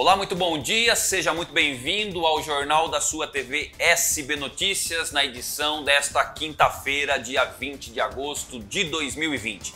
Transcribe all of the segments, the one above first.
Olá, muito bom dia, seja muito bem-vindo ao Jornal da sua TV SB Notícias, na edição desta quinta-feira, dia 20 de agosto de 2020.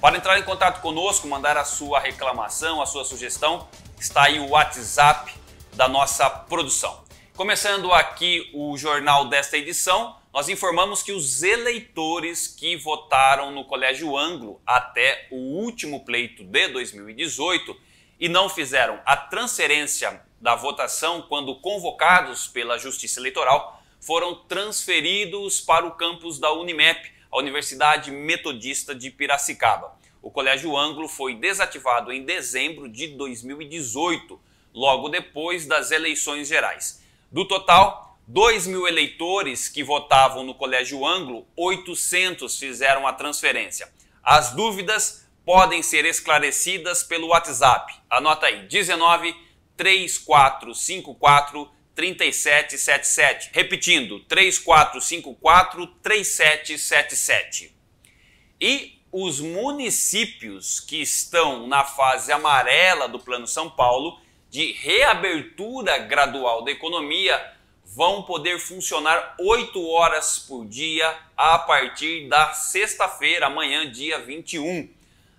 Para entrar em contato conosco, mandar a sua reclamação, a sua sugestão, está aí o WhatsApp da nossa produção. Começando aqui o jornal desta edição, nós informamos que os eleitores que votaram no Colégio Anglo até o último pleito de 2018 e não fizeram a transferência da votação quando convocados pela Justiça Eleitoral, foram transferidos para o campus da Unimep, a Universidade Metodista de Piracicaba. O Colégio Anglo foi desativado em dezembro de 2018, logo depois das eleições gerais. Do total, 2 mil eleitores que votavam no Colégio Anglo, 800 fizeram a transferência. As dúvidas podem ser esclarecidas pelo WhatsApp. Anota aí, 19 3454 3777. Repetindo, 3454 3777. E os municípios que estão na fase amarela do Plano São Paulo de reabertura gradual da economia vão poder funcionar 8 horas por dia a partir da sexta-feira, amanhã, dia 21.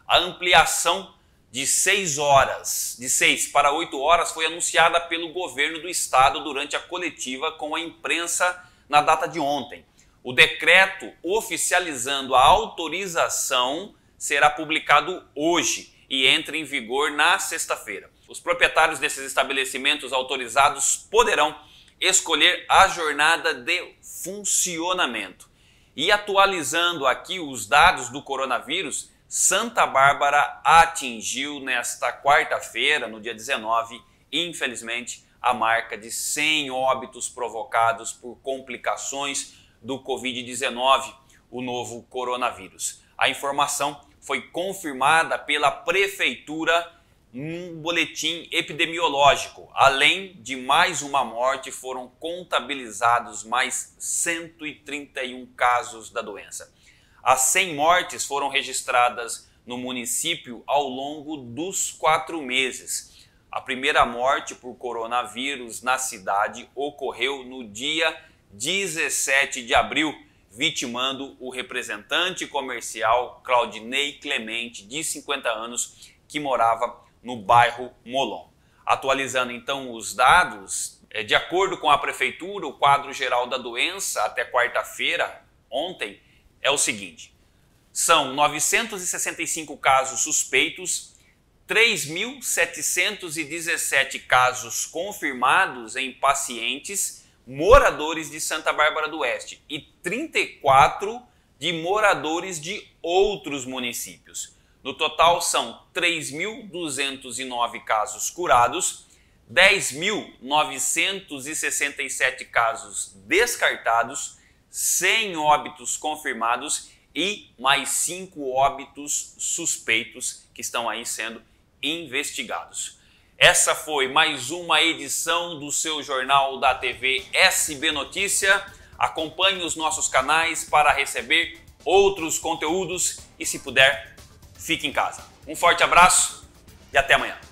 A ampliação de 6 horas, de 6 para 8 horas, foi anunciada pelo governo do estado durante a coletiva com a imprensa na data de ontem. O decreto oficializando a autorização será publicado hoje e entra em vigor na sexta-feira. Os proprietários desses estabelecimentos autorizados poderão escolher a jornada de funcionamento. E atualizando aqui os dados do coronavírus, Santa Bárbara atingiu nesta quarta-feira, no dia 19, infelizmente, a marca de 100 óbitos provocados por complicações do Covid-19, o novo coronavírus. A informação foi confirmada pela Prefeitura num boletim epidemiológico. Além de mais uma morte, foram contabilizados mais 131 casos da doença. As 100 mortes foram registradas no município ao longo dos quatro meses. A primeira morte por coronavírus na cidade ocorreu no dia 17 de abril, vitimando o representante comercial Claudinei Clemente, de 50 anos, que morava no bairro Molon. Atualizando então os dados, eh, de acordo com a prefeitura, o quadro geral da doença até quarta-feira, ontem, é o seguinte: são 965 casos suspeitos, 3.717 casos confirmados em pacientes moradores de Santa Bárbara do Oeste e 34 de moradores de outros municípios. No total são 3.209 casos curados, 10.967 casos descartados 100 óbitos confirmados e mais 5 óbitos suspeitos que estão aí sendo investigados. Essa foi mais uma edição do seu jornal da TV SB Notícia. Acompanhe os nossos canais para receber outros conteúdos e, se puder, fique em casa. Um forte abraço e até amanhã.